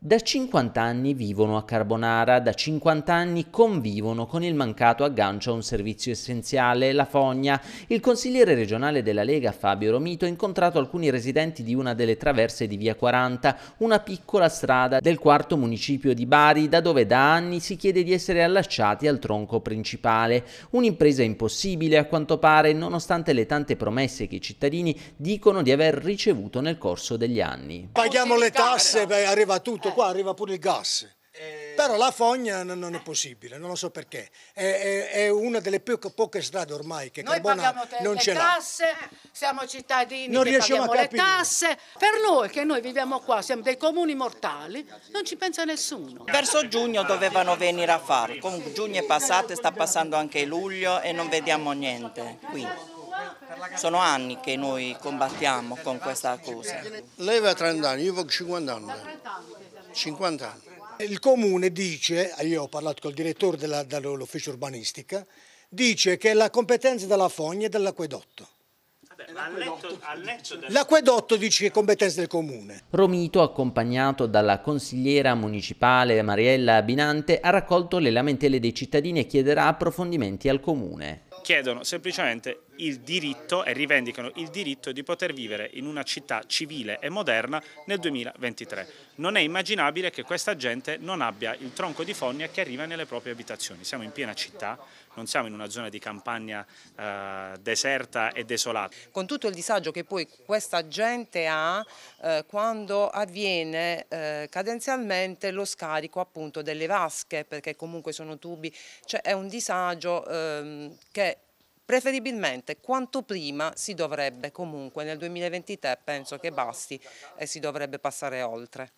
Da 50 anni vivono a Carbonara, da 50 anni convivono con il mancato aggancio a un servizio essenziale, la fogna. Il consigliere regionale della Lega Fabio Romito ha incontrato alcuni residenti di una delle traverse di Via 40, una piccola strada del quarto municipio di Bari, da dove da anni si chiede di essere allacciati al tronco principale. Un'impresa impossibile a quanto pare, nonostante le tante promesse che i cittadini dicono di aver ricevuto nel corso degli anni. Paghiamo le tasse, beh, arriva tutto tutto certo, qua, arriva pure il gas. Eh. Però la fogna non, è possibile, non lo so perché. È, è, è una delle più poche strade ormai che Noi Carbona non le ce l'ha. siamo cittadini non riusciamo a capire. le tasse. Per noi che noi viviamo qua, siamo dei comuni mortali, non ci pensa nessuno. Verso giugno dovevano venire a farlo, con giugno è passato e sta passando anche luglio e non vediamo niente qui. Sono anni che noi combattiamo con questa cosa. Lei aveva 30 anni, io avevo 50 anni. 50 anni. Il comune dice, io ho parlato col direttore dell'ufficio urbanistica, dice che la competenza della fogna e dell'acquedotto. L'acquedotto dice che è competenza del comune. Romito, accompagnato dalla consigliera municipale Mariella Binante, ha raccolto le lamentele dei cittadini e chiederà approfondimenti al comune chiedono semplicemente il diritto e rivendicano il diritto di poter vivere in una città civile e moderna nel 2023. Non è immaginabile che questa gente non abbia il tronco di fogna che arriva nelle proprie abitazioni. Siamo in piena città, non siamo in una zona di campagna eh, deserta e desolata. Con tutto il disagio che poi questa gente ha eh, quando avviene eh, cadenzialmente lo scarico appunto delle vasche, perché comunque sono tubi, cioè è un disagio ehm, che preferibilmente quanto prima si dovrebbe comunque nel 2023 penso che basti e si dovrebbe passare oltre.